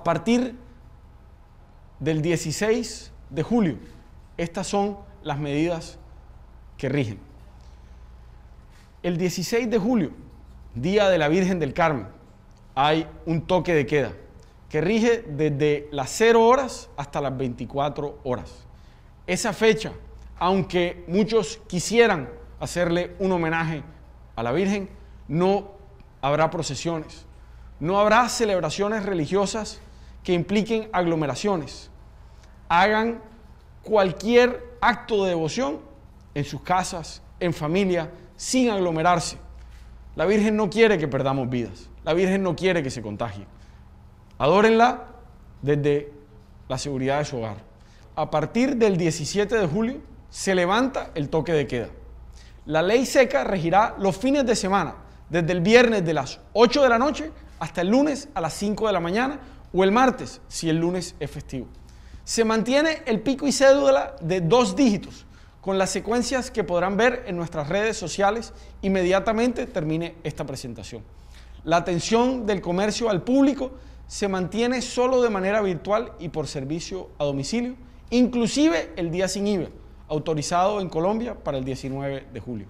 a partir del 16 de julio. Estas son las medidas que rigen. El 16 de julio, Día de la Virgen del Carmen, hay un toque de queda que rige desde las 0 horas hasta las 24 horas. Esa fecha, aunque muchos quisieran hacerle un homenaje a la Virgen, no habrá procesiones, no habrá celebraciones religiosas que impliquen aglomeraciones. Hagan cualquier acto de devoción en sus casas, en familia, sin aglomerarse. La Virgen no quiere que perdamos vidas. La Virgen no quiere que se contagie. Adórenla desde la seguridad de su hogar. A partir del 17 de julio se levanta el toque de queda. La ley seca regirá los fines de semana, desde el viernes de las 8 de la noche hasta el lunes a las 5 de la mañana, o el martes, si el lunes es festivo. Se mantiene el pico y cédula de dos dígitos, con las secuencias que podrán ver en nuestras redes sociales inmediatamente termine esta presentación. La atención del comercio al público se mantiene solo de manera virtual y por servicio a domicilio, inclusive el día sin IVA, autorizado en Colombia para el 19 de julio.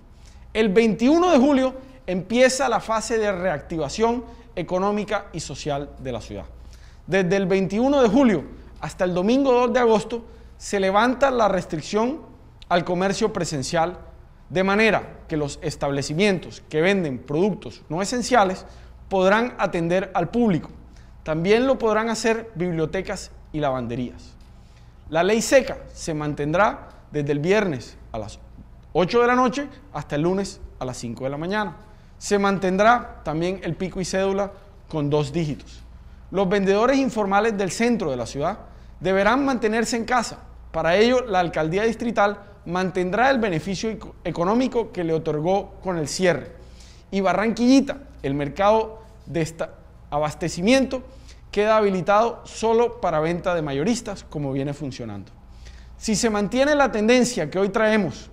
El 21 de julio empieza la fase de reactivación económica y social de la ciudad desde el 21 de julio hasta el domingo 2 de agosto, se levanta la restricción al comercio presencial, de manera que los establecimientos que venden productos no esenciales podrán atender al público. También lo podrán hacer bibliotecas y lavanderías. La ley seca se mantendrá desde el viernes a las 8 de la noche hasta el lunes a las 5 de la mañana. Se mantendrá también el pico y cédula con dos dígitos. Los vendedores informales del centro de la ciudad deberán mantenerse en casa. Para ello, la alcaldía distrital mantendrá el beneficio económico que le otorgó con el cierre. Y Barranquillita, el mercado de abastecimiento, queda habilitado solo para venta de mayoristas, como viene funcionando. Si se mantiene la tendencia que hoy traemos,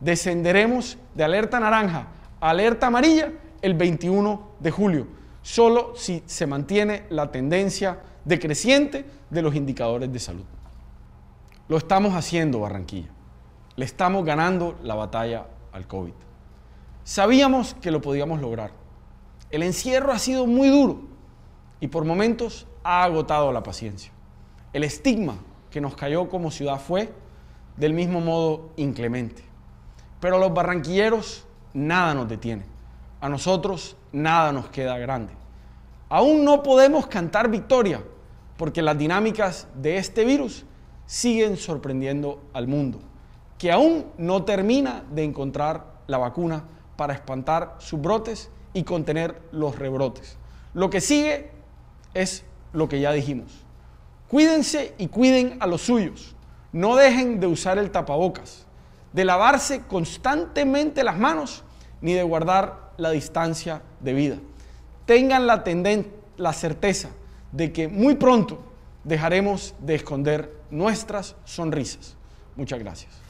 descenderemos de alerta naranja a alerta amarilla el 21 de julio solo si se mantiene la tendencia decreciente de los indicadores de salud. Lo estamos haciendo, Barranquilla. Le estamos ganando la batalla al COVID. Sabíamos que lo podíamos lograr. El encierro ha sido muy duro y por momentos ha agotado la paciencia. El estigma que nos cayó como ciudad fue, del mismo modo, inclemente. Pero los barranquilleros nada nos detiene a nosotros nada nos queda grande. Aún no podemos cantar victoria porque las dinámicas de este virus siguen sorprendiendo al mundo, que aún no termina de encontrar la vacuna para espantar sus brotes y contener los rebrotes. Lo que sigue es lo que ya dijimos. Cuídense y cuiden a los suyos. No dejen de usar el tapabocas, de lavarse constantemente las manos ni de guardar la distancia de vida. Tengan la, la certeza de que muy pronto dejaremos de esconder nuestras sonrisas. Muchas gracias.